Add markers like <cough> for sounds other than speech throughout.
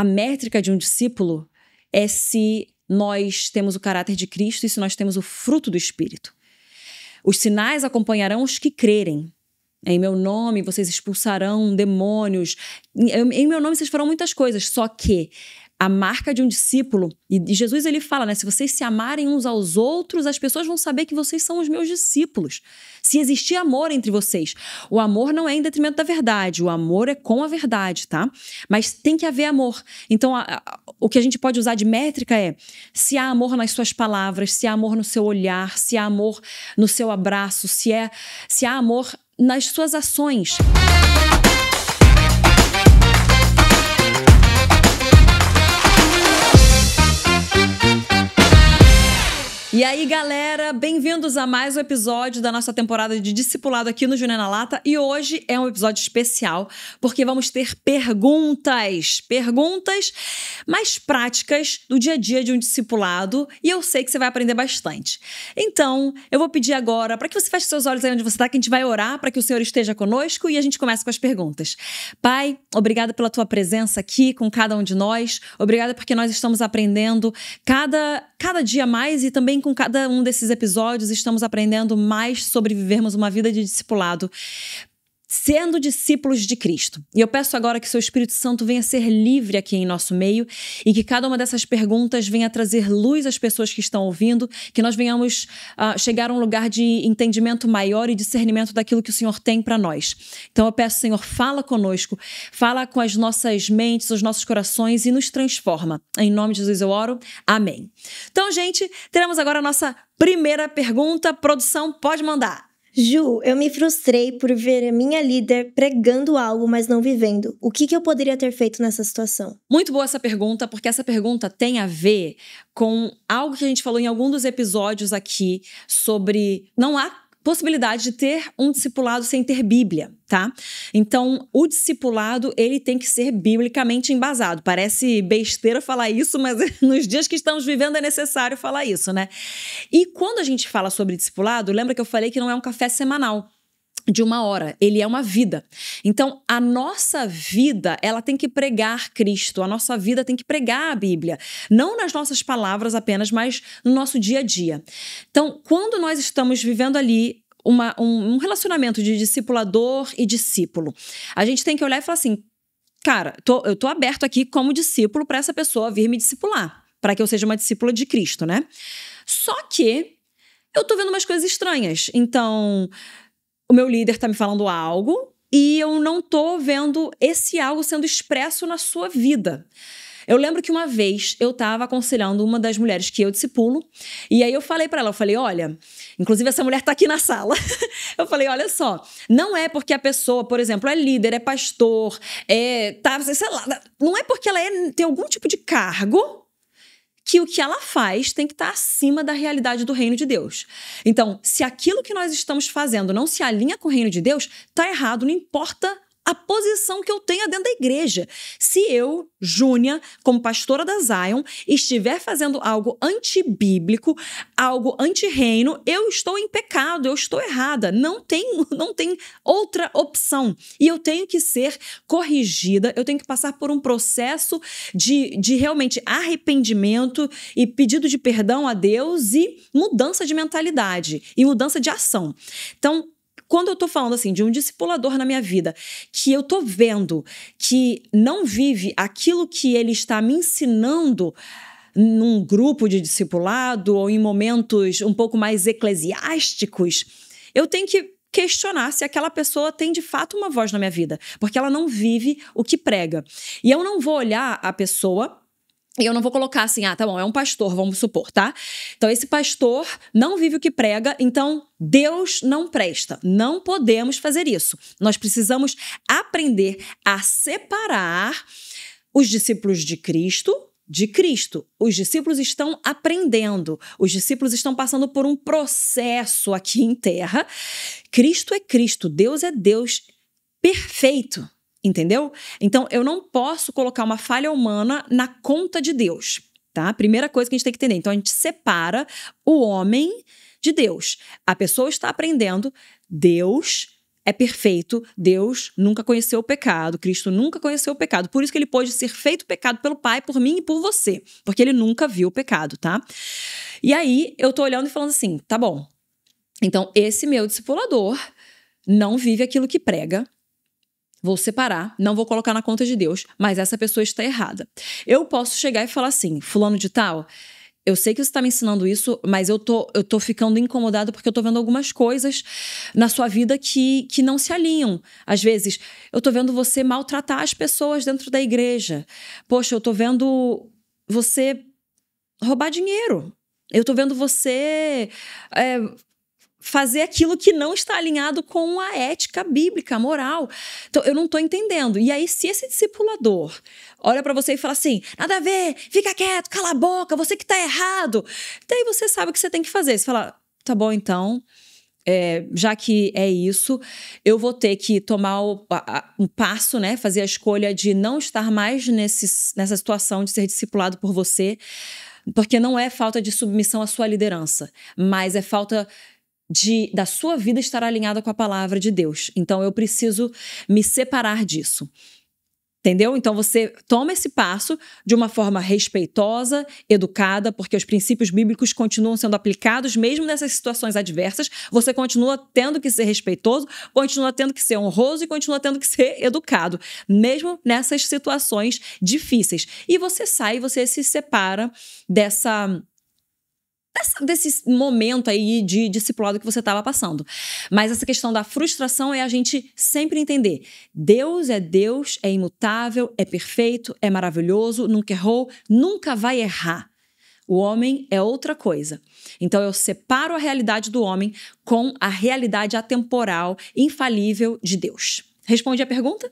a métrica de um discípulo é se nós temos o caráter de Cristo e se nós temos o fruto do Espírito. Os sinais acompanharão os que crerem. Em meu nome vocês expulsarão demônios. Em meu nome vocês farão muitas coisas. Só que a marca de um discípulo. E Jesus ele fala, né? Se vocês se amarem uns aos outros, as pessoas vão saber que vocês são os meus discípulos. Se existir amor entre vocês, o amor não é em detrimento da verdade, o amor é com a verdade, tá? Mas tem que haver amor. Então, a, a, o que a gente pode usar de métrica é se há amor nas suas palavras, se há amor no seu olhar, se há amor no seu abraço, se é, se há amor nas suas ações. Música E aí, galera, bem-vindos a mais um episódio da nossa temporada de Discipulado aqui no Júnior na Lata. E hoje é um episódio especial, porque vamos ter perguntas. Perguntas mais práticas do dia a dia de um discipulado. E eu sei que você vai aprender bastante. Então, eu vou pedir agora para que você feche seus olhos aí onde você está, que a gente vai orar para que o Senhor esteja conosco e a gente começa com as perguntas. Pai, obrigada pela tua presença aqui com cada um de nós. Obrigada porque nós estamos aprendendo cada, cada dia mais e também com com cada um desses episódios estamos aprendendo mais sobre vivermos uma vida de discipulado sendo discípulos de Cristo. E eu peço agora que seu Espírito Santo venha ser livre aqui em nosso meio e que cada uma dessas perguntas venha trazer luz às pessoas que estão ouvindo, que nós venhamos uh, chegar a um lugar de entendimento maior e discernimento daquilo que o Senhor tem para nós. Então eu peço, Senhor, fala conosco, fala com as nossas mentes, os nossos corações e nos transforma. Em nome de Jesus eu oro. Amém. Então, gente, teremos agora a nossa primeira pergunta. Produção, pode mandar. Ju, eu me frustrei por ver a minha líder pregando algo, mas não vivendo. O que, que eu poderia ter feito nessa situação? Muito boa essa pergunta, porque essa pergunta tem a ver com algo que a gente falou em algum dos episódios aqui sobre não há possibilidade de ter um discipulado sem ter Bíblia, tá? Então, o discipulado, ele tem que ser biblicamente embasado. Parece besteira falar isso, <laughs> mas nos dias que estamos vivendo é necessário falar isso, né? E quando a gente fala sobre discipulado, lembra que eu falei que não é um café semanal de uma hora, ele é uma vida. Então, a nossa vida, ela tem que pregar Cristo, a nossa vida tem que pregar a Bíblia, não nas nossas palavras apenas, mas no nosso dia a dia. Então, quando nós estamos vivendo ali uma, um, um relacionamento de discipulador e discípulo, a gente tem que olhar e falar assim: cara, tô, eu estou aberto aqui como discípulo para essa pessoa vir me discipular, para que eu seja uma discípula de Cristo, né? Só que eu estou vendo umas coisas estranhas. Então, o meu líder está me falando algo e eu não estou vendo esse algo sendo expresso na sua vida. Eu lembro que uma vez eu estava aconselhando uma das mulheres que eu discipulo, e aí eu falei para ela, eu falei: "Olha, inclusive essa mulher está aqui na sala". <laughs> eu falei: "Olha só, não é porque a pessoa, por exemplo, é líder, é pastor, é tá, sei lá, não é porque ela é, tem algum tipo de cargo que o que ela faz tem que estar tá acima da realidade do reino de Deus. Então, se aquilo que nós estamos fazendo não se alinha com o reino de Deus, tá errado, não importa a posição que eu tenha dentro da igreja. Se eu, Júnia, como pastora da Zion, estiver fazendo algo antibíblico, algo anti-reino, eu estou em pecado, eu estou errada. Não tem, <laughs> não tem outra opção. E eu tenho que ser corrigida, eu tenho que passar por um processo de, de realmente arrependimento e pedido de perdão a Deus e mudança de mentalidade e mudança de ação. Então, quando eu tô falando assim de um discipulador na minha vida, que eu tô vendo que não vive aquilo que ele está me ensinando num grupo de discipulado ou em momentos um pouco mais eclesiásticos, eu tenho que questionar se aquela pessoa tem de fato uma voz na minha vida, porque ela não vive o que prega. E eu não vou olhar a pessoa e eu não vou colocar assim, ah, tá bom, é um pastor, vamos supor, tá? Então, esse pastor não vive o que prega, então Deus não presta. Não podemos fazer isso. Nós precisamos aprender a separar os discípulos de Cristo de Cristo. Os discípulos estão aprendendo, os discípulos estão passando por um processo aqui em terra. Cristo é Cristo, Deus é Deus perfeito entendeu? Então eu não posso colocar uma falha humana na conta de Deus, tá? Primeira coisa que a gente tem que entender. Então a gente separa o homem de Deus. A pessoa está aprendendo, Deus é perfeito, Deus nunca conheceu o pecado, Cristo nunca conheceu o pecado, por isso que ele pôde ser feito pecado pelo Pai, por mim e por você, porque ele nunca viu o pecado, tá? E aí eu tô olhando e falando assim, tá bom. Então esse meu discipulador não vive aquilo que prega, Vou separar, não vou colocar na conta de Deus, mas essa pessoa está errada. Eu posso chegar e falar assim: Fulano de Tal, eu sei que você está me ensinando isso, mas eu tô, eu tô ficando incomodado porque eu tô vendo algumas coisas na sua vida que, que não se alinham. Às vezes, eu tô vendo você maltratar as pessoas dentro da igreja. Poxa, eu tô vendo você roubar dinheiro. Eu tô vendo você é, fazer aquilo que não está alinhado com a ética bíblica, a moral. Então, eu não estou entendendo. E aí, se esse discipulador olha para você e fala assim: nada a ver, fica quieto, cala a boca, você que está errado. Daí você sabe o que você tem que fazer. Você fala: tá bom, então. É, já que é isso, eu vou ter que tomar o, a, um passo, né? Fazer a escolha de não estar mais nesse, nessa situação de ser discipulado por você, porque não é falta de submissão à sua liderança, mas é falta de, da sua vida estar alinhada com a palavra de Deus. Então eu preciso me separar disso. Entendeu? Então você toma esse passo de uma forma respeitosa, educada, porque os princípios bíblicos continuam sendo aplicados mesmo nessas situações adversas. Você continua tendo que ser respeitoso, continua tendo que ser honroso e continua tendo que ser educado, mesmo nessas situações difíceis. E você sai, você se separa dessa dessa, desse momento aí de discipulado que você estava passando. Mas essa questão da frustração é a gente sempre entender: Deus é Deus, é imutável, é perfeito, é maravilhoso, nunca errou, nunca vai errar. O homem é outra coisa. Então eu separo a realidade do homem com a realidade atemporal, infalível de Deus. Responde a pergunta?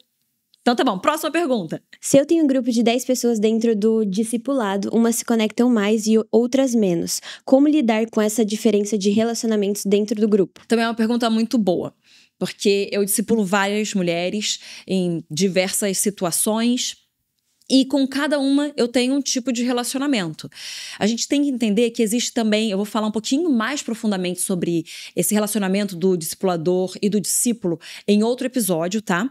Então tá bom, próxima pergunta. Se eu tenho um grupo de 10 pessoas dentro do discipulado, umas se conectam mais e outras menos. Como lidar com essa diferença de relacionamentos dentro do grupo? Também é uma pergunta muito boa porque eu discipulo várias mulheres em diversas situações. E com cada uma eu tenho um tipo de relacionamento. A gente tem que entender que existe também, eu vou falar um pouquinho mais profundamente sobre esse relacionamento do discipulador e do discípulo em outro episódio, tá?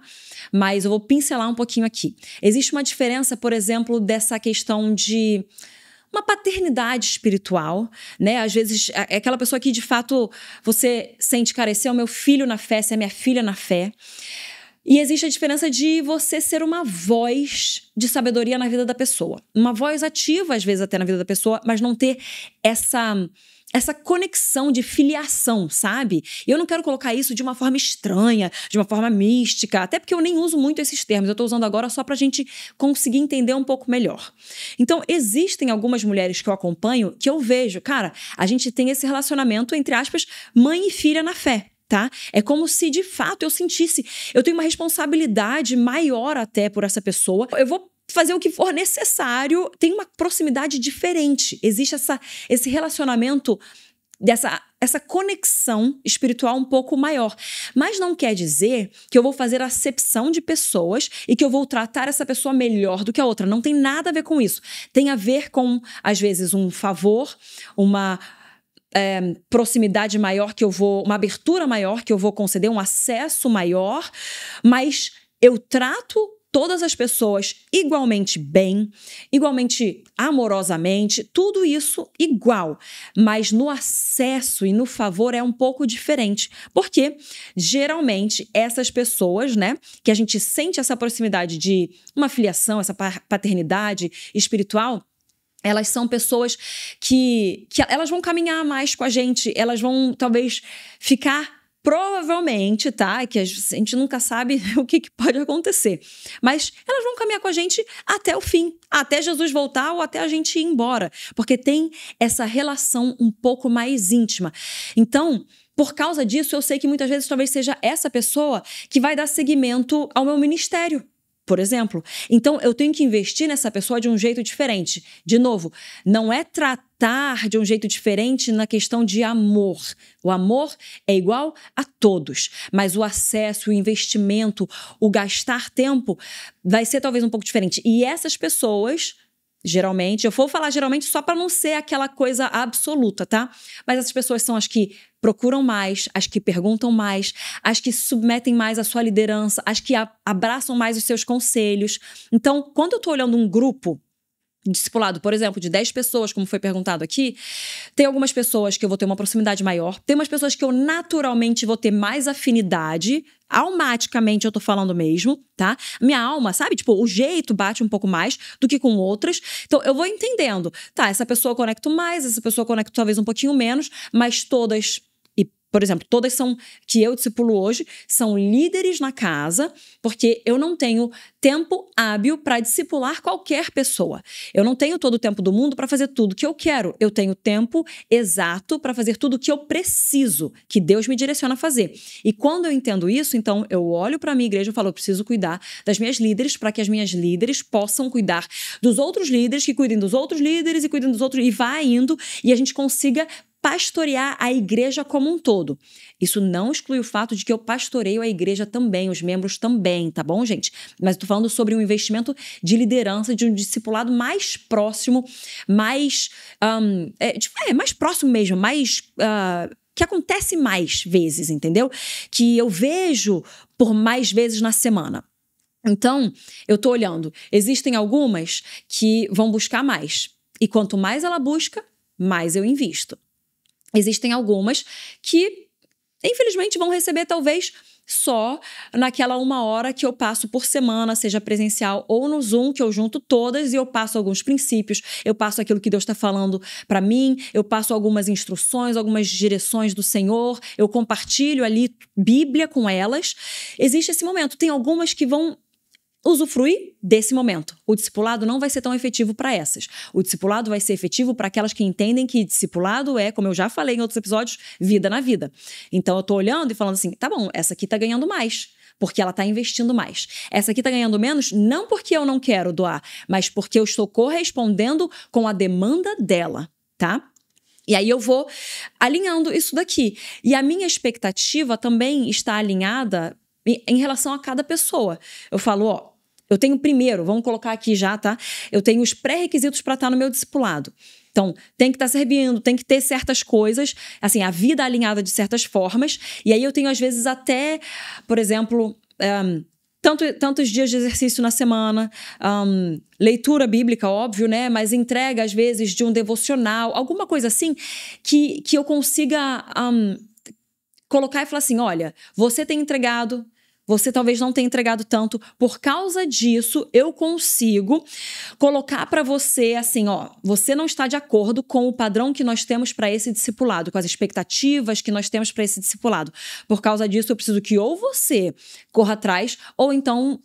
Mas eu vou pincelar um pouquinho aqui. Existe uma diferença, por exemplo, dessa questão de uma paternidade espiritual, né? Às vezes é, é aquela pessoa que de fato você sente, carecer é o meu filho na fé, se é a minha filha na fé. E existe a diferença de você ser uma voz de sabedoria na vida da pessoa. Uma voz ativa, às vezes, até na vida da pessoa, mas não ter essa. Essa conexão de filiação, sabe? eu não quero colocar isso de uma forma estranha, de uma forma mística, até porque eu nem uso muito esses termos, eu tô usando agora só pra gente conseguir entender um pouco melhor. Então, existem algumas mulheres que eu acompanho que eu vejo, cara, a gente tem esse relacionamento, entre aspas, mãe e filha na fé tá? É como se de fato eu sentisse, eu tenho uma responsabilidade maior até por essa pessoa. Eu vou fazer o que for necessário, tem uma proximidade diferente. Existe essa esse relacionamento dessa essa conexão espiritual um pouco maior. Mas não quer dizer que eu vou fazer acepção de pessoas e que eu vou tratar essa pessoa melhor do que a outra. Não tem nada a ver com isso. Tem a ver com, às vezes, um favor, uma é, proximidade maior que eu vou, uma abertura maior que eu vou conceder, um acesso maior, mas eu trato todas as pessoas igualmente bem, igualmente amorosamente, tudo isso igual, mas no acesso e no favor é um pouco diferente, porque geralmente essas pessoas, né, que a gente sente essa proximidade de uma filiação, essa paternidade espiritual, elas são pessoas que, que elas vão caminhar mais com a gente, elas vão talvez ficar provavelmente, tá? É que a gente nunca sabe <laughs> o que, que, pode acontecer. Mas elas vão caminhar com a gente até o fim, até Jesus voltar ou até a gente ir embora, porque tem essa relação um pouco mais íntima. Então, por causa disso, eu sei que muitas vezes talvez seja essa pessoa que vai dar seguimento ao meu ministério por exemplo. Então, eu tenho que investir nessa pessoa de um jeito diferente. De novo, não é tratar de um jeito diferente na questão de amor. O amor é igual a todos, mas o acesso, o investimento, o gastar tempo vai ser talvez um pouco diferente. E essas pessoas Geralmente, eu vou falar geralmente só para não ser aquela coisa absoluta, tá? Mas essas pessoas são as que procuram mais, as que perguntam mais, as que submetem mais a sua liderança, as que abraçam mais os seus conselhos. Então, quando eu estou olhando um grupo discipulado, por exemplo, de 10 pessoas, como foi perguntado aqui, tem algumas pessoas que eu vou ter uma proximidade maior, tem umas pessoas que eu naturalmente vou ter mais afinidade, automaticamente eu tô falando mesmo, tá? Minha alma, sabe? Tipo, o jeito bate um pouco mais do que com outras. Então, eu vou entendendo, tá? Essa pessoa eu conecto mais, essa pessoa eu conecto talvez um pouquinho menos, mas todas por exemplo, todas são que eu discipulo hoje são líderes na casa, porque eu não tenho tempo hábil para discipular qualquer pessoa. Eu não tenho todo o tempo do mundo para fazer tudo que eu quero. Eu tenho tempo exato para fazer tudo que eu preciso, que Deus me direciona a fazer. E quando eu entendo isso, então eu olho para a minha igreja e falo, eu preciso cuidar das minhas líderes para que as minhas líderes possam cuidar dos outros líderes que cuidem dos outros líderes e cuidem dos outros e vai indo e a gente consiga pastorear a igreja como um todo. Isso não exclui o fato de que eu pastoreio a igreja também, os membros também, tá bom, gente? Mas estou falando sobre um investimento de liderança, de um discipulado mais próximo, mais. Um, é, é, mais próximo mesmo, mais. Uh, que acontece mais vezes, entendeu? Que eu vejo por mais vezes na semana. Então, eu estou olhando. Existem algumas que vão buscar mais. E quanto mais ela busca, mais eu invisto. Existem algumas que, infelizmente, vão receber talvez só naquela uma hora que eu passo por semana, seja presencial ou no Zoom, que eu junto todas e eu passo alguns princípios, eu passo aquilo que Deus está falando para mim, eu passo algumas instruções, algumas direções do Senhor, eu compartilho ali Bíblia com elas. Existe esse momento. Tem algumas que vão usufrui desse momento. O discipulado não vai ser tão efetivo para essas. O discipulado vai ser efetivo para aquelas que entendem que discipulado é, como eu já falei em outros episódios, vida na vida. Então eu tô olhando e falando assim: tá bom, essa aqui tá ganhando mais porque ela está investindo mais. Essa aqui está ganhando menos, não porque eu não quero doar, mas porque eu estou correspondendo com a demanda dela, tá? E aí eu vou alinhando isso daqui. E a minha expectativa também está alinhada em relação a cada pessoa. Eu falo, ó, eu tenho primeiro, vamos colocar aqui já, tá? Eu tenho os pré-requisitos para estar tá no meu discipulado. Então, tem que estar tá servindo, tem que ter certas coisas, assim, a vida alinhada de certas formas. E aí eu tenho, às vezes, até, por exemplo, um, tanto, tantos dias de exercício na semana, um, leitura bíblica, óbvio, né? Mas entrega, às vezes, de um devocional, alguma coisa assim, que, que eu consiga. Um, colocar e falar assim: olha, você tem entregado você talvez não tenha entregado tanto. Por causa disso, eu consigo colocar para você assim, ó, você não está de acordo com o padrão que nós temos para esse discipulado, com as expectativas que nós temos para esse discipulado. Por causa disso, eu preciso que ou você corra atrás, ou então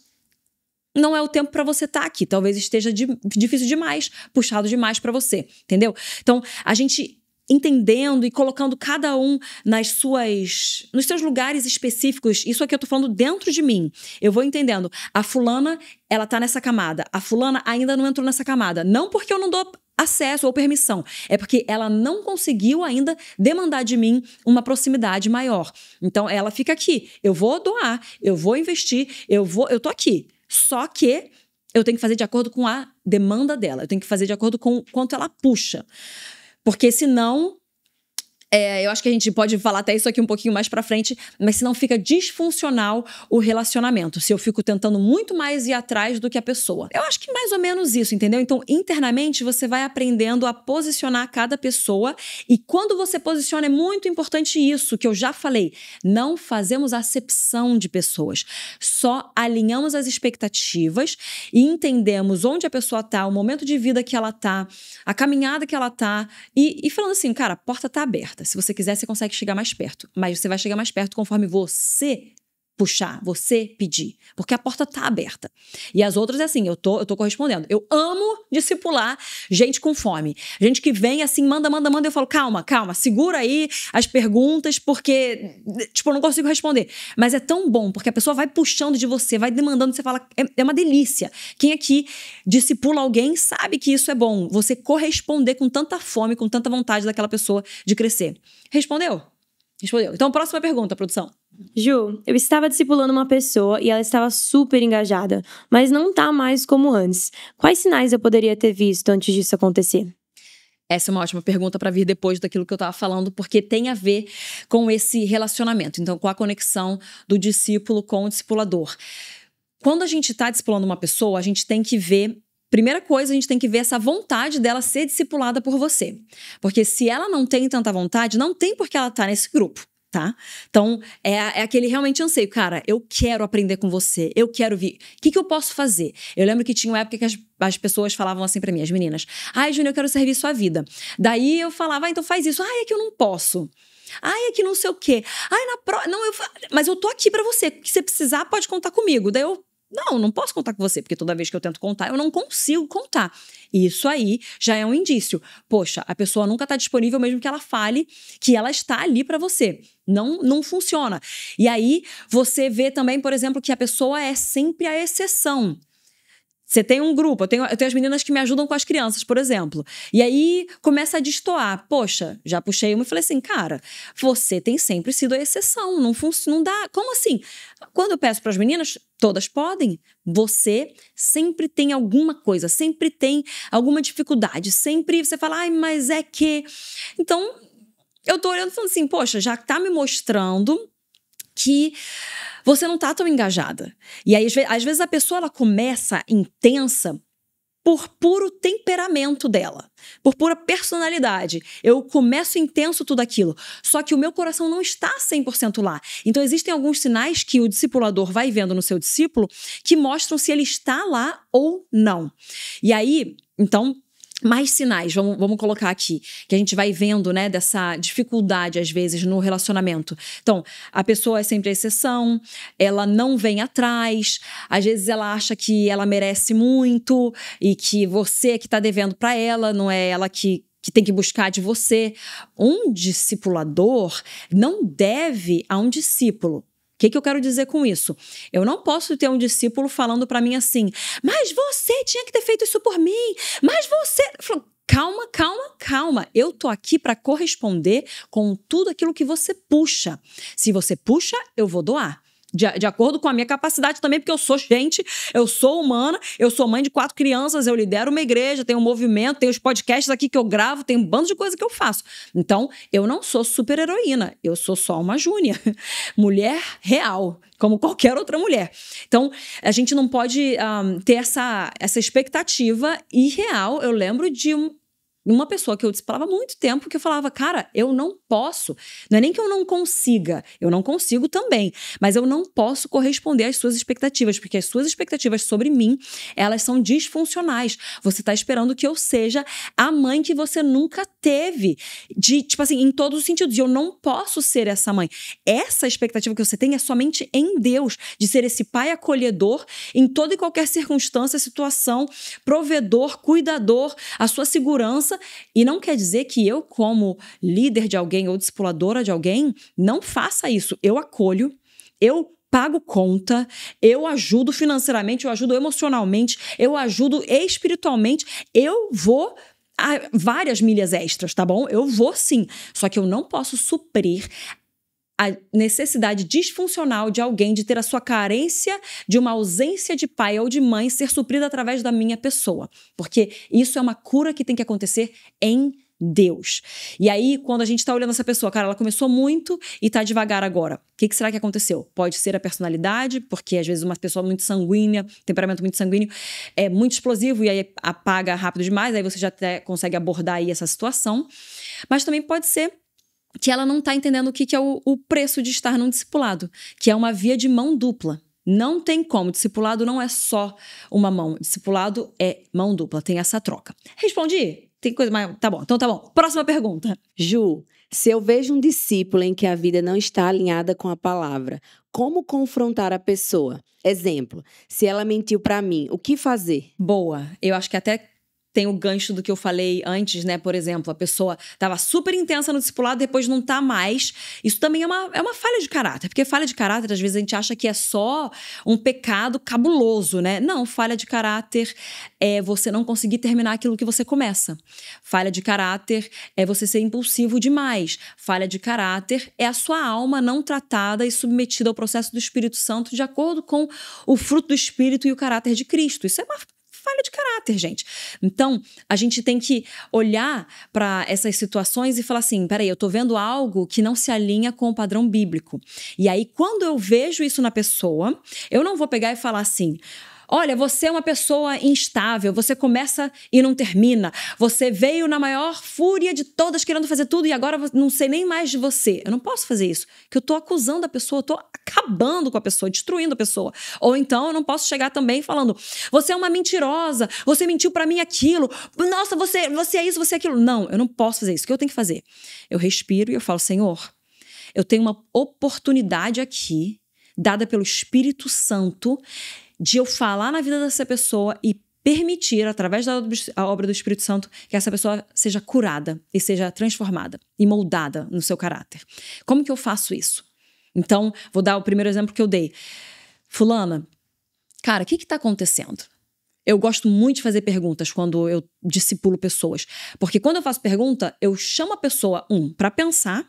não é o tempo para você estar tá aqui. Talvez esteja de, difícil demais, puxado demais para você, entendeu? Então, a gente entendendo e colocando cada um nas suas nos seus lugares específicos. Isso aqui eu tô falando dentro de mim. Eu vou entendendo. A fulana, ela tá nessa camada. A fulana ainda não entrou nessa camada. Não porque eu não dou acesso ou permissão. É porque ela não conseguiu ainda demandar de mim uma proximidade maior. Então ela fica aqui. Eu vou doar, eu vou investir, eu vou, eu tô aqui. Só que eu tenho que fazer de acordo com a demanda dela, eu tenho que fazer de acordo com quanto ela puxa. Porque senão é, eu acho que a gente pode falar até isso aqui um pouquinho mais para frente, mas senão fica disfuncional o relacionamento. Se eu fico tentando muito mais ir atrás do que a pessoa. Eu acho que mais ou menos isso, entendeu? Então, internamente você vai aprendendo a posicionar cada pessoa e quando você posiciona é muito importante isso que eu já falei. Não fazemos acepção de pessoas. Só alinhamos as expectativas e entendemos onde a pessoa tá, o momento de vida que ela tá, a caminhada que ela tá e, e falando assim, cara, a porta tá aberta se você quiser, você consegue chegar mais perto. Mas você vai chegar mais perto conforme você puxar, você pedir, porque a porta tá aberta. E as outras é assim, eu tô, eu tô correspondendo. Eu amo discipular gente com fome. Gente que vem assim, manda, manda, manda, eu falo, calma, calma, segura aí as perguntas, porque, tipo, eu não consigo responder. Mas é tão bom, porque a pessoa vai puxando de você, vai demandando, você fala, é, é uma delícia. Quem aqui discipula alguém sabe que isso é bom, você corresponder com tanta fome, com tanta vontade daquela pessoa de crescer. Respondeu? Respondeu. Então, próxima pergunta, produção. Ju, eu estava discipulando uma pessoa e ela estava super engajada, mas não tá mais como antes. Quais sinais eu poderia ter visto antes disso acontecer? Essa é uma ótima pergunta para vir depois daquilo que eu estava falando, porque tem a ver com esse relacionamento, então com a conexão do discípulo com o discipulador. Quando a gente está discipulando uma pessoa, a gente tem que ver Primeira coisa, a gente tem que ver essa vontade dela ser discipulada por você. Porque se ela não tem tanta vontade, não tem por que ela tá nesse grupo tá? Então, é, é, aquele realmente anseio, cara, eu quero aprender com você, eu quero vir. O que, que eu posso fazer? Eu lembro que tinha uma época que as, as pessoas falavam assim para mim, as meninas, ai, Júnior, eu quero servir sua vida. Daí eu falava, ah, então faz isso. Ai, é que eu não posso. Ai, é que não sei o quê. Ai, na pro... Não, eu... Mas eu tô aqui para você. O que você precisar, pode contar comigo. Daí eu não, não posso contar com você, porque toda vez que eu tento contar, eu não consigo contar. Isso aí já é um indício. Poxa, a pessoa nunca está disponível, mesmo que ela fale que ela está ali para você. Não, não funciona. E aí você vê também, por exemplo, que a pessoa é sempre a exceção. Você tem um grupo, eu tenho, eu tenho as meninas que me ajudam com as crianças, por exemplo. E aí começa a destoar. Poxa, já puxei uma e falei assim, cara, você tem sempre sido a exceção, não funciona, não dá. Como assim? Quando eu peço para as meninas, todas podem. Você sempre tem alguma coisa, sempre tem alguma dificuldade, sempre você fala, ai, mas é que. Então, eu tô olhando falando assim, poxa, já tá me mostrando que você não tá tão engajada. E aí, às vezes, a pessoa ela começa intensa por puro temperamento dela, por pura personalidade. Eu começo intenso tudo aquilo, só que o meu coração não está 100% lá. Então existem alguns sinais que o discipulador vai vendo no seu discípulo que mostram se ele está lá ou não. E aí, então, mais sinais, vamos, vamos colocar aqui, que a gente vai vendo, né, dessa dificuldade, às vezes, no relacionamento. Então, a pessoa é sempre a exceção, ela não vem atrás, às vezes ela acha que ela merece muito e que você é que está devendo para ela, não é ela que, que tem que buscar de você. Um discipulador não deve a um discípulo, que, que eu quero dizer com isso? Eu não posso ter um discípulo falando para mim assim, mas você tinha que ter feito isso por mim, mas você. Calma, calma, calma. Eu tô aqui para corresponder com tudo aquilo que você puxa. Se você puxa, eu vou doar. De, de, acordo com a minha capacidade também, porque eu sou gente, eu sou humana, eu sou mãe de quatro crianças, eu lidero uma igreja, tenho um movimento, tenho os podcasts aqui que eu gravo, tenho um bando de coisa que eu faço. Então, eu não sou super heroína, eu sou só uma júnior, <laughs> mulher real, como qualquer outra mulher. Então, a gente não pode um, ah, ter essa, essa expectativa irreal. Eu lembro de uma pessoa que eu disparava há muito tempo que eu falava, cara, eu não posso. Não é nem que eu não consiga, eu não consigo também, mas eu não posso corresponder às suas expectativas, porque as suas expectativas sobre mim, elas são disfuncionais. Você está esperando que eu seja a mãe que você nunca teve, de tipo assim, em todos os sentidos, e eu não posso ser essa mãe. Essa expectativa que você tem é somente em Deus, de ser esse pai acolhedor em toda e qualquer circunstância, situação, provedor, cuidador, a sua segurança e não quer dizer que eu, como líder de alguém ou discipuladora de alguém, não faça isso. Eu acolho, eu pago conta, eu ajudo financeiramente, eu ajudo emocionalmente, eu ajudo espiritualmente, eu vou várias milhas extras, tá bom? Eu vou sim, só que eu não posso suprir a necessidade disfuncional de alguém de ter a sua carência de uma ausência de pai ou de mãe ser suprida através da minha pessoa. Porque isso é uma cura que tem que acontecer em Deus. E aí, quando a gente está olhando essa pessoa, cara, ela começou muito e está devagar agora. O que, que, será que aconteceu? Pode ser a personalidade, porque às vezes uma pessoa muito sanguínea, temperamento muito sanguíneo, é muito explosivo e aí apaga rápido demais, aí você já até consegue abordar aí essa situação. Mas também pode ser que ela não está entendendo o que, que é o, o preço de estar num discipulado, que é uma via de mão dupla. Não tem como. Discipulado não é só uma mão. Discipulado é mão dupla. Tem essa troca. Respondi? Tem coisa mais. Tá bom. Então tá bom. Próxima pergunta. Ju, se eu vejo um discípulo em que a vida não está alinhada com a palavra, como confrontar a pessoa? Exemplo, se ela mentiu para mim, o que fazer? Boa. Eu acho que até tem o gancho do que eu falei antes, né? Por exemplo, a pessoa estava super intensa no discipulado, depois não tá mais. Isso também é uma, é uma falha de caráter, porque falha de caráter, às vezes, a gente acha que é só um pecado cabuloso, né? Não, falha de caráter é você não conseguir terminar aquilo que você começa. Falha de caráter é você ser impulsivo demais. Falha de caráter é a sua alma não tratada e submetida ao processo do Espírito Santo de acordo com o fruto do Espírito e o caráter de Cristo. Isso é uma falha de caráter, gente. Então, a gente tem que olhar para essas situações e falar assim: peraí, eu estou vendo algo que não se alinha com o padrão bíblico. E aí, quando eu vejo isso na pessoa, eu não vou pegar e falar assim: Olha, você é uma pessoa instável, você começa e não termina. Você veio na maior fúria de todas querendo fazer tudo e agora não sei nem mais de você. Eu não posso fazer isso, que eu tô acusando a pessoa, eu tô acabando com a pessoa, destruindo a pessoa. Ou então eu não posso chegar também falando: "Você é uma mentirosa, você mentiu para mim aquilo. Nossa, você, você é isso, você é aquilo". Não, eu não posso fazer isso. O que eu tenho que fazer? Eu respiro e eu falo: "Senhor, eu tenho uma oportunidade aqui dada pelo Espírito Santo de eu falar na vida dessa pessoa e permitir, através da obra do Espírito Santo, que essa pessoa seja curada e seja transformada e moldada no seu caráter. Como que eu faço isso? Então, vou dar o primeiro exemplo que eu dei. Fulana, cara, o que está acontecendo? Eu gosto muito de fazer perguntas quando eu discipulo pessoas, porque quando eu faço pergunta, eu chamo a pessoa, um, para pensar,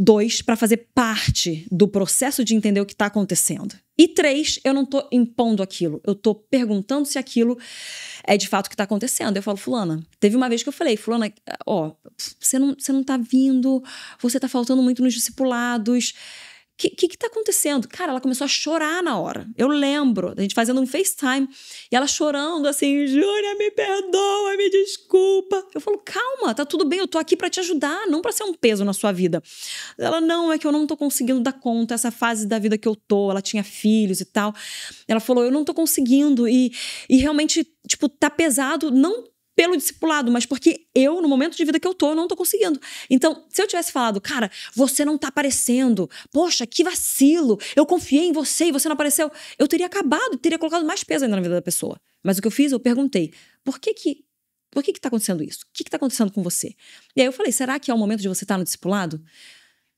Dois, para fazer parte do processo de entender o que está acontecendo. E três, eu não estou impondo aquilo, eu estou perguntando se aquilo é de fato o que está acontecendo. Eu falo, Fulana, teve uma vez que eu falei, Fulana, ó, você não, você não tá vindo, você está faltando muito nos discipulados que, que que tá acontecendo? Cara, ela começou a chorar na hora. Eu lembro, a gente fazendo um FaceTime, e ela chorando assim, Júlia, me perdoa, me desculpa. Eu falo, calma, tá tudo bem, eu tô aqui para te ajudar, não para ser um peso na sua vida. Ela, não, é que eu não tô conseguindo dar conta, essa fase da vida que eu tô, ela tinha filhos e tal. Ela falou, eu não tô conseguindo, e, e realmente, tipo, tá pesado, não pelo discipulado, mas porque eu, no momento de vida que eu tô, não tô conseguindo. Então, se eu tivesse falado, cara, você não tá aparecendo, poxa, que vacilo, eu confiei em você e você não apareceu, eu teria acabado, teria colocado mais peso ainda na vida da pessoa. Mas o que eu fiz, eu perguntei, por que que por que que tá acontecendo isso? O que que tá acontecendo com você? E aí eu falei, será que é o momento de você estar tá no discipulado?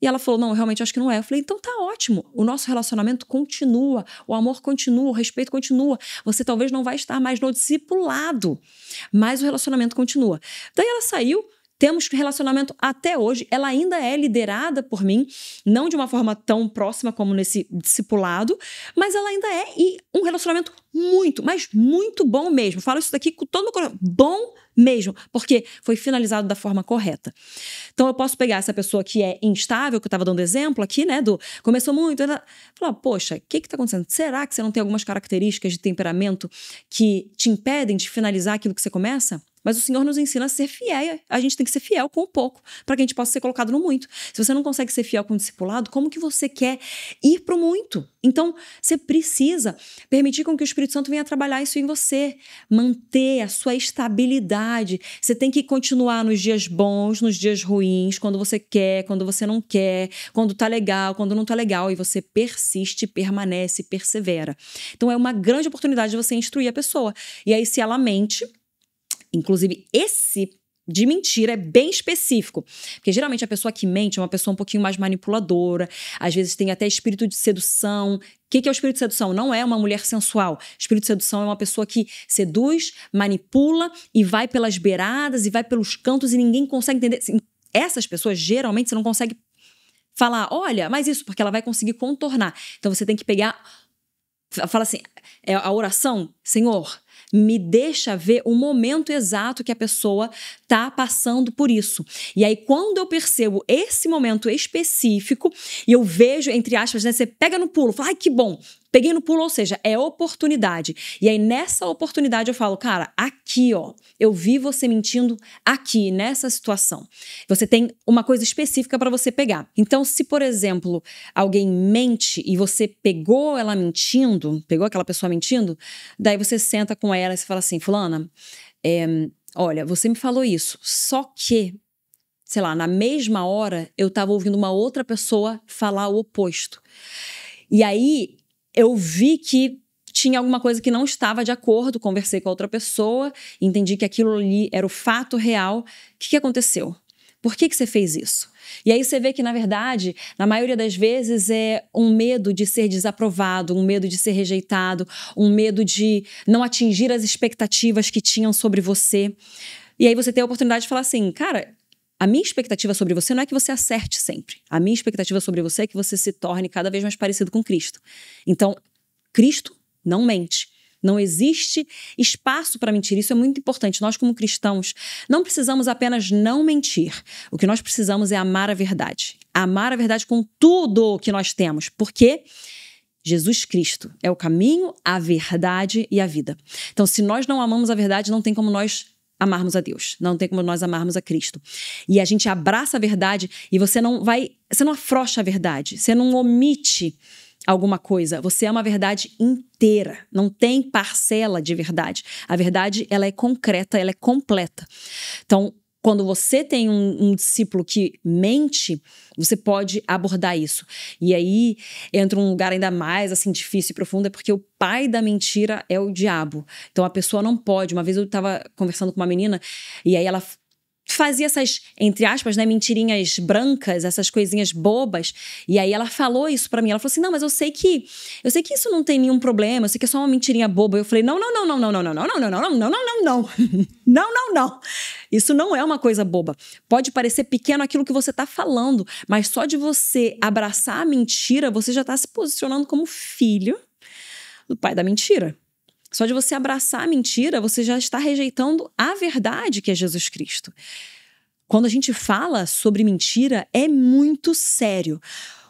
E ela falou: Não, realmente acho que não é. Eu falei: Então tá ótimo. O nosso relacionamento continua, o amor continua, o respeito continua. Você talvez não vai estar mais no discipulado, mas o relacionamento continua. Daí ela saiu, temos relacionamento até hoje, ela ainda é liderada por mim, não de uma forma tão próxima como nesse discipulado, mas ela ainda é e um relacionamento muito, mas muito bom mesmo. Falo isso daqui com todo meu coração. Bom mesmo, porque foi finalizado da forma correta. Então eu posso pegar essa pessoa que é instável, que eu estava dando exemplo aqui, né, do começou muito, ela falar, poxa, o que que tá acontecendo? Será que você não tem algumas características de temperamento que te impedem de finalizar aquilo que você começa? Mas o Senhor nos ensina a ser fiel. A gente tem que ser fiel com o pouco, para que a gente possa ser colocado no muito. Se você não consegue ser fiel com o discipulado, como que você quer ir para o muito? Então, você precisa permitir com que o Espírito Santo venha trabalhar isso em você, manter a sua estabilidade. Você tem que continuar nos dias bons, nos dias ruins, quando você quer, quando você não quer, quando tá legal, quando não tá legal, e você persiste, permanece, persevera. Então, é uma grande oportunidade de você instruir a pessoa. E aí, se ela mente, Inclusive, esse de mentira é bem específico. Porque geralmente a pessoa que mente é uma pessoa um pouquinho mais manipuladora, às vezes tem até espírito de sedução. O que, que é o espírito de sedução? Não é uma mulher sensual. Espírito de sedução é uma pessoa que seduz, manipula e vai pelas beiradas e vai pelos cantos e ninguém consegue entender. Essas pessoas geralmente você não consegue falar, olha, mas isso, porque ela vai conseguir contornar. Então você tem que pegar. Fala assim, é a oração, Senhor, me deixa ver o momento exato que a pessoa tá passando por isso. E aí, quando eu percebo esse momento específico e eu vejo, entre aspas, né, você pega no pulo, fala, ai que bom, Peguei no pulo, ou seja, é oportunidade. E aí nessa oportunidade eu falo, cara, aqui, ó, eu vi você mentindo aqui, nessa situação. Você tem uma coisa específica para você pegar. Então, se por exemplo, alguém mente e você pegou ela mentindo, pegou aquela pessoa mentindo, daí você senta com ela e você fala assim, fulana, é, olha, você me falou isso, só que sei lá, na mesma hora eu estava ouvindo uma outra pessoa falar o oposto. E aí eu vi que tinha alguma coisa que não estava de acordo, conversei com a outra pessoa, entendi que aquilo ali era o fato real. O que, que aconteceu? Por que, que você fez isso? E aí você vê que, na verdade, na maioria das vezes é um medo de ser desaprovado, um medo de ser rejeitado, um medo de não atingir as expectativas que tinham sobre você. E aí você tem a oportunidade de falar assim, cara, a minha expectativa sobre você não é que você acerte sempre. A minha expectativa sobre você é que você se torne cada vez mais parecido com Cristo. Então, Cristo não mente. Não existe espaço para mentir. Isso é muito importante. Nós, como cristãos, não precisamos apenas não mentir. O que nós precisamos é amar a verdade. Amar a verdade com tudo o que nós temos. Porque Jesus Cristo é o caminho, a verdade e a vida. Então, se nós não amamos a verdade, não tem como nós amarmos a Deus, não tem como nós amarmos a Cristo. E a gente abraça a verdade e você não vai, você não afrocha a verdade, você não omite alguma coisa, você ama a verdade inteira, não tem parcela de verdade. A verdade, ela é concreta, ela é completa. Então, quando você tem um, um, discípulo que mente, você pode abordar isso. E aí entra um lugar ainda mais assim difícil e profundo, é porque o pai da mentira é o diabo. Então a pessoa não pode. Uma vez eu estava conversando com uma menina e aí ela fazia essas, entre aspas, né, mentirinhas brancas, essas coisinhas bobas. E aí ela falou isso para mim. Ela falou assim: "Não, mas eu sei que eu sei que isso não tem nenhum problema, eu sei que é só uma mentirinha boba". Eu falei: "Não, não, não, não, não, não, não, não, não, não, não, não, não, não, não. Não, não, não. Isso não é uma coisa boba. Pode parecer pequeno aquilo que você tá falando, mas só de você abraçar a mentira, você já tá se posicionando como filho do pai da mentira. Só de você abraçar a mentira, você já está rejeitando a verdade que é Jesus Cristo. Quando a gente fala sobre mentira, é muito sério.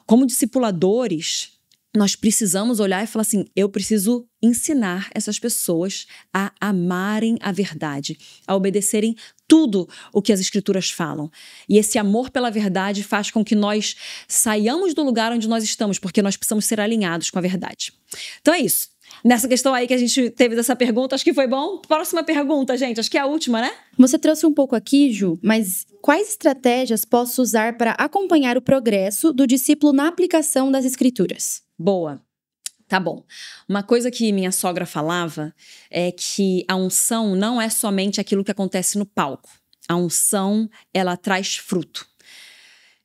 Como discipuladores, nós precisamos olhar e falar assim: eu preciso ensinar essas pessoas a amarem a verdade, a obedecerem tudo o que as escrituras falam. E esse amor pela verdade faz com que nós saiamos do lugar onde nós estamos, porque nós precisamos ser alinhados com a verdade. Então é isso nessa questão aí que a gente teve dessa pergunta. Acho que foi bom. Próxima pergunta, gente. Acho que é a última, né? Você trouxe um pouco aqui, Ju, mas quais estratégias posso usar para acompanhar o progresso do discípulo na aplicação das escrituras? Boa. Tá bom. Uma coisa que minha sogra falava é que a unção não é somente aquilo que acontece no palco. A unção, ela traz fruto.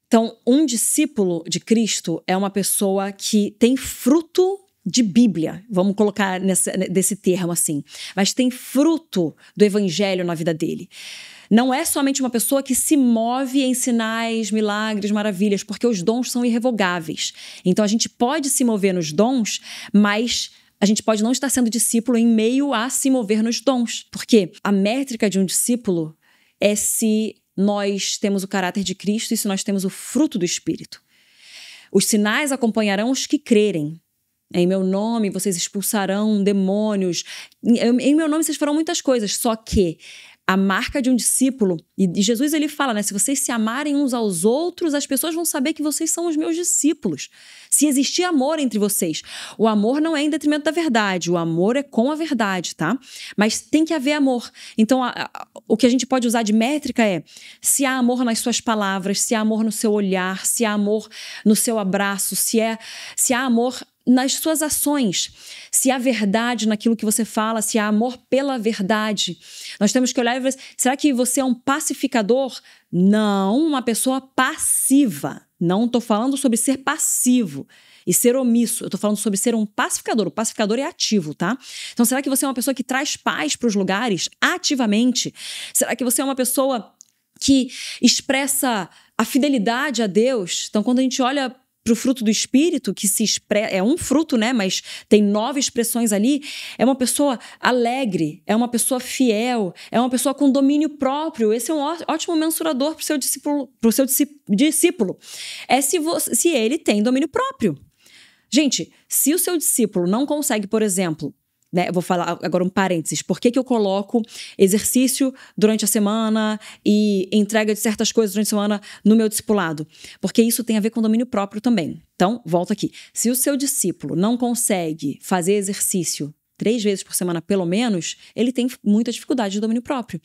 Então, um discípulo de Cristo é uma pessoa que tem fruto de Bíblia, vamos colocar nessa, né, desse termo assim, mas tem fruto do evangelho na vida dele. Não é somente uma pessoa que se move em sinais, milagres, maravilhas, porque os dons são irrevogáveis. Então a gente pode se mover nos dons, mas a gente pode não estar sendo discípulo em meio a se mover nos dons, porque a métrica de um discípulo é se nós temos o caráter de Cristo e se nós temos o fruto do Espírito. Os sinais acompanharão os que crerem, em meu nome vocês expulsarão demônios. Em meu nome vocês farão muitas coisas. Só que a marca de um discípulo, e Jesus ele fala, né? Se vocês se amarem uns aos outros, as pessoas vão saber que vocês são os meus discípulos. Se existir amor entre vocês, o amor não é em detrimento da verdade, o amor é com a verdade, tá? Mas tem que haver amor. Então, a, a, o que a gente pode usar de métrica é se há amor nas suas palavras, se há amor no seu olhar, se há amor no seu abraço, se, é, se há amor nas suas ações, se há verdade naquilo que você fala, se há amor pela verdade. Nós temos que olhar e ver, será que você é um pacificador? Não, uma pessoa passiva. Não estou falando sobre ser passivo e ser omisso. Eu estou falando sobre ser um pacificador. O pacificador é ativo, tá? Então, será que você é uma pessoa que traz paz para os lugares ativamente? Será que você é uma pessoa que expressa a fidelidade a Deus? Então, quando a gente olha para o fruto do espírito, que se expre é um fruto, né? Mas tem nove expressões ali. É uma pessoa alegre, é uma pessoa fiel, é uma pessoa com domínio próprio. Esse é um ótimo mensurador para o seu discípulo. Pro seu discípulo. É se, se ele tem domínio próprio. Gente, se o seu discípulo não consegue, por exemplo, né? Vou falar agora um parênteses. Por que, que eu coloco exercício durante a semana e entrega de certas coisas durante a semana no meu discipulado? Porque isso tem a ver com domínio próprio também. Então, volto aqui. Se o seu discípulo não consegue fazer exercício três vezes por semana, pelo menos, ele tem muita dificuldade de domínio próprio.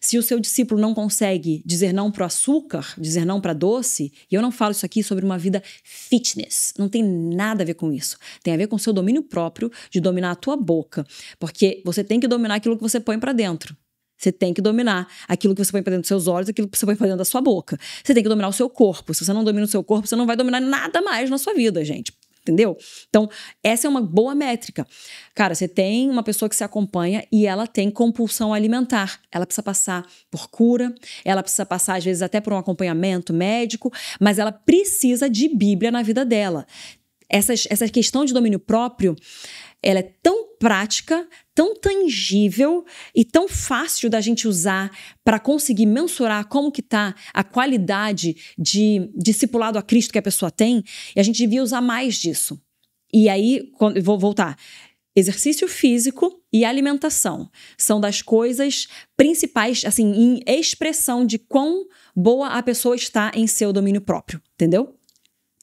Se o seu discípulo não consegue dizer não para o açúcar, dizer não para doce, e eu não falo isso aqui sobre uma vida fitness, não tem nada a ver com isso. Tem a ver com o seu domínio próprio de dominar a tua boca, porque você tem que dominar aquilo que você põe para dentro. Você tem que dominar aquilo que você põe para dentro dos seus olhos, aquilo que você põe para dentro da sua boca. Você tem que dominar o seu corpo. Se você não domina o seu corpo, você não vai dominar nada mais na sua vida, gente. Entendeu? Então, essa é uma boa métrica. Cara, você tem uma pessoa que se acompanha e ela tem compulsão alimentar. Ela precisa passar por cura, ela precisa passar, às vezes, até por um acompanhamento médico, mas ela precisa de Bíblia na vida dela. Essas, essa questão de domínio próprio, ela é tão prática, tão tangível e tão fácil da gente usar para conseguir mensurar como que está a qualidade de discipulado a Cristo que a pessoa tem, e a gente devia usar mais disso. E aí, quando, vou voltar. Exercício físico e alimentação são das coisas principais, assim, em expressão de quão boa a pessoa está em seu domínio próprio, entendeu?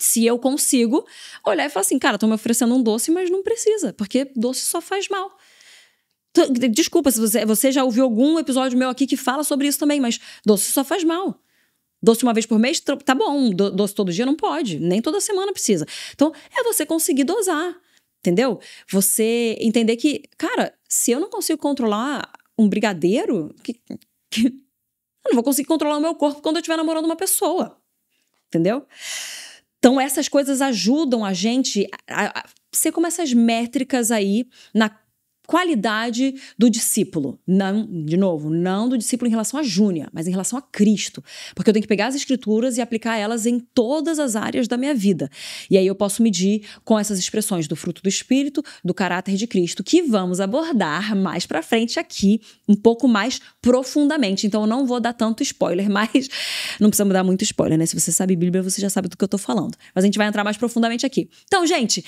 se eu consigo olhar e falar assim, cara, estão me oferecendo um doce, mas não precisa, porque doce só faz mal. Desculpa se você, você já ouviu algum episódio meu aqui que fala sobre isso também, mas doce só faz mal. Doce uma vez por mês, tá bom. Doce todo dia não pode, nem toda semana precisa. Então, é você conseguir dosar, entendeu? Você entender que, cara, se eu não consigo controlar um brigadeiro, que, que eu não vou conseguir controlar o meu corpo quando eu estiver namorando uma pessoa, entendeu? Então, essas coisas ajudam a gente a, a ser como essas métricas aí na qualidade do discípulo. Não, de novo, não do discípulo em relação a Júnia, mas em relação a Cristo. Porque eu tenho que pegar as escrituras e aplicar elas em todas as áreas da minha vida. E aí eu posso medir com essas expressões do fruto do espírito, do caráter de Cristo, que vamos abordar mais para frente aqui, um pouco mais profundamente. Então eu não vou dar tanto spoiler, <laughs> mas não precisamos dar muito spoiler, né? Se você sabe Bíblia, você já sabe do que eu tô falando. Mas a gente vai entrar mais profundamente aqui. Então, gente,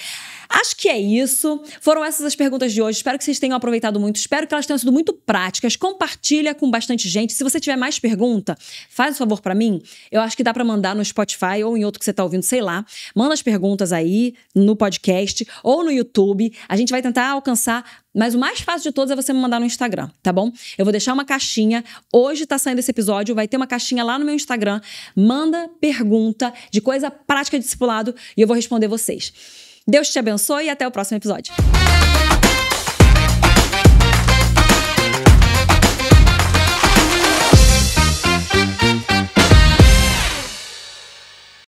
acho que é isso. Foram essas as perguntas de hoje. Espero que vocês vocês tenham aproveitado muito. Espero que elas tenham sido muito práticas. Compartilha com bastante gente. Se você tiver mais pergunta, faz o um favor para mim. Eu acho que dá para mandar no Spotify ou em outro que você tá ouvindo, sei lá. Manda as perguntas aí no podcast ou no YouTube. A gente vai tentar alcançar mas o mais fácil de todos é você me mandar no Instagram, tá bom? Eu vou deixar uma caixinha. Hoje tá saindo esse episódio, vai ter uma caixinha lá no meu Instagram. Manda pergunta de coisa prática de discipulado e eu vou responder vocês. Deus te abençoe e até o próximo episódio.